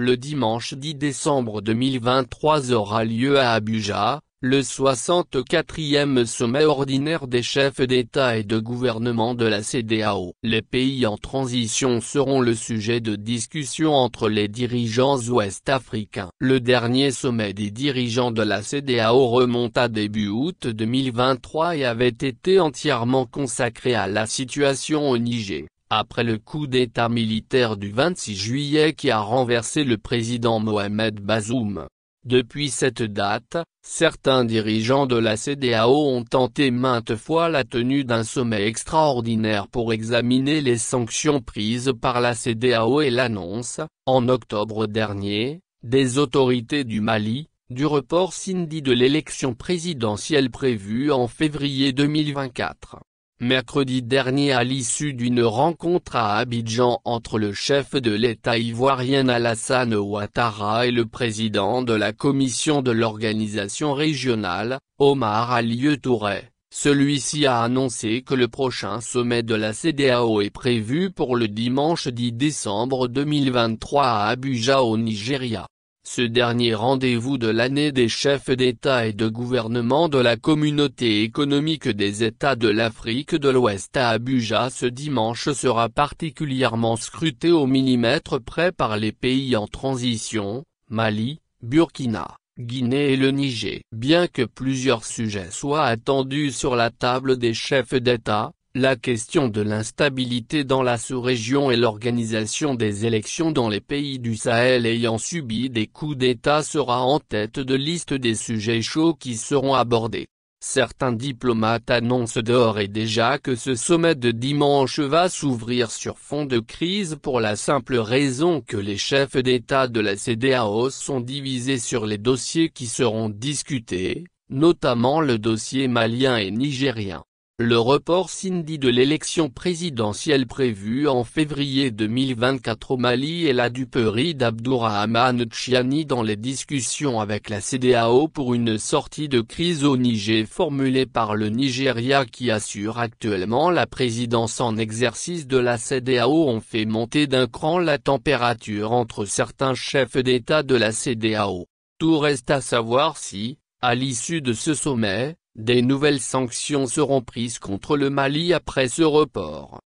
Le dimanche 10 décembre 2023 aura lieu à Abuja, le 64e sommet ordinaire des chefs d'État et de gouvernement de la CDAO. Les pays en transition seront le sujet de discussion entre les dirigeants ouest-africains. Le dernier sommet des dirigeants de la CDAO remonte à début août 2023 et avait été entièrement consacré à la situation au Niger après le coup d'État militaire du 26 juillet qui a renversé le président Mohamed Bazoum. Depuis cette date, certains dirigeants de la CDAO ont tenté maintes fois la tenue d'un sommet extraordinaire pour examiner les sanctions prises par la CDAO et l'annonce, en octobre dernier, des autorités du Mali, du report Cindy de l'élection présidentielle prévue en février 2024. Mercredi dernier à l'issue d'une rencontre à Abidjan entre le chef de l'État ivoirien Alassane Ouattara et le président de la commission de l'organisation régionale, Omar Alieu Touré, celui-ci a annoncé que le prochain sommet de la CDAO est prévu pour le dimanche 10 décembre 2023 à Abuja au Nigeria ce dernier rendez-vous de l'année des chefs d'État et de gouvernement de la communauté économique des États de l'Afrique de l'Ouest à Abuja ce dimanche sera particulièrement scruté au millimètre près par les pays en transition, Mali, Burkina, Guinée et le Niger. Bien que plusieurs sujets soient attendus sur la table des chefs d'État, la question de l'instabilité dans la sous-région et l'organisation des élections dans les pays du Sahel ayant subi des coups d'État sera en tête de liste des sujets chauds qui seront abordés. Certains diplomates annoncent dehors et déjà que ce sommet de dimanche va s'ouvrir sur fond de crise pour la simple raison que les chefs d'État de la CDAO sont divisés sur les dossiers qui seront discutés, notamment le dossier malien et nigérien. Le report Cindy de l'élection présidentielle prévue en février 2024 au Mali et la duperie d'Abdourahmane Tchiani dans les discussions avec la CDAO pour une sortie de crise au Niger formulée par le Nigeria qui assure actuellement la présidence en exercice de la CDAO ont fait monter d'un cran la température entre certains chefs d'État de la CDAO. Tout reste à savoir si, à l'issue de ce sommet, des nouvelles sanctions seront prises contre le Mali après ce report.